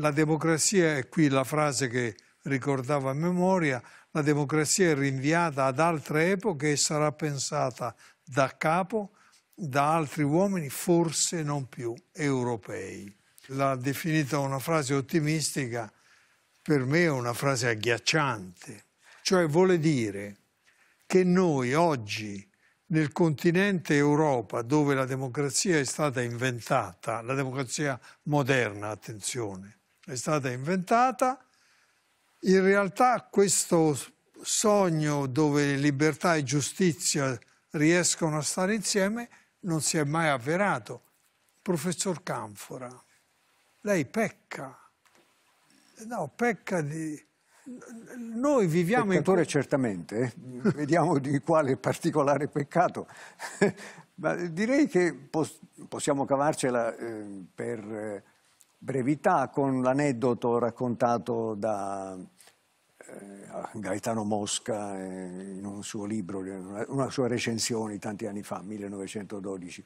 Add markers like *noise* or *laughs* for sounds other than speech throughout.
la democrazia, è qui la frase che ricordava a memoria, la democrazia è rinviata ad altre epoche e sarà pensata da capo da altri uomini, forse non più europei. L'ha definita una frase ottimistica, per me è una frase agghiacciante, cioè vuole dire che noi oggi nel continente Europa dove la democrazia è stata inventata, la democrazia moderna, attenzione, è stata inventata. In realtà questo sogno dove libertà e giustizia riescono a stare insieme non si è mai avverato. Professor Canfora, lei pecca. No, pecca di... Noi viviamo... Peccatore in... certamente, eh? vediamo di quale particolare peccato. *laughs* Ma direi che possiamo cavarcela eh, per... Eh brevità con l'aneddoto raccontato da eh, Gaetano Mosca eh, in un suo libro, una sua recensione tanti anni fa, 1912.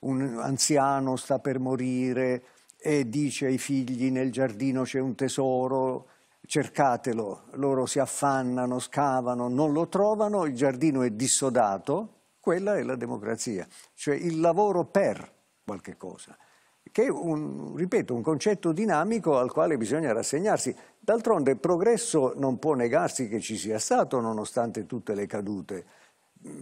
Un anziano sta per morire e dice ai figli nel giardino c'è un tesoro, cercatelo, loro si affannano, scavano, non lo trovano, il giardino è dissodato, quella è la democrazia, cioè il lavoro per qualche cosa che è un, ripeto, un concetto dinamico al quale bisogna rassegnarsi. D'altronde il progresso non può negarsi che ci sia stato nonostante tutte le cadute.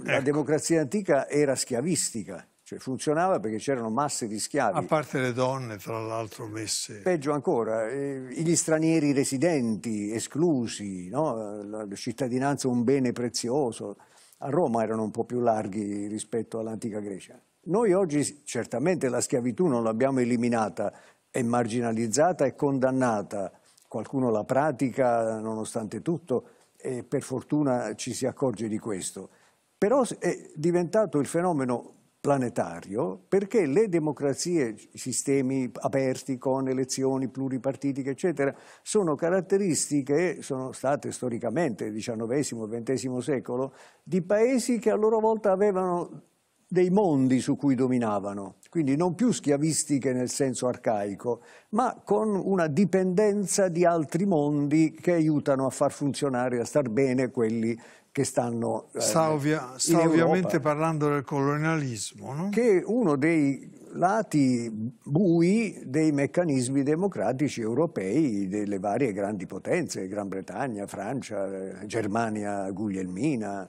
La ecco. democrazia antica era schiavistica, cioè funzionava perché c'erano masse di schiavi. A parte le donne, tra l'altro, messe. Peggio ancora, eh, gli stranieri residenti esclusi, no? la cittadinanza un bene prezioso. A Roma erano un po' più larghi rispetto all'antica Grecia. Noi oggi certamente la schiavitù non l'abbiamo eliminata, è marginalizzata e condannata. Qualcuno la pratica nonostante tutto e per fortuna ci si accorge di questo. Però è diventato il fenomeno planetario perché le democrazie, sistemi aperti con elezioni pluripartitiche, eccetera, sono caratteristiche, sono state storicamente, XIX e XX secolo, di paesi che a loro volta avevano dei mondi su cui dominavano, quindi non più schiavistiche nel senso arcaico, ma con una dipendenza di altri mondi che aiutano a far funzionare, a star bene quelli che stanno eh, sta, ovvia, sta ovviamente parlando del colonialismo no? che è uno dei lati bui dei meccanismi democratici europei delle varie grandi potenze Gran Bretagna, Francia, eh, Germania, Guglielmina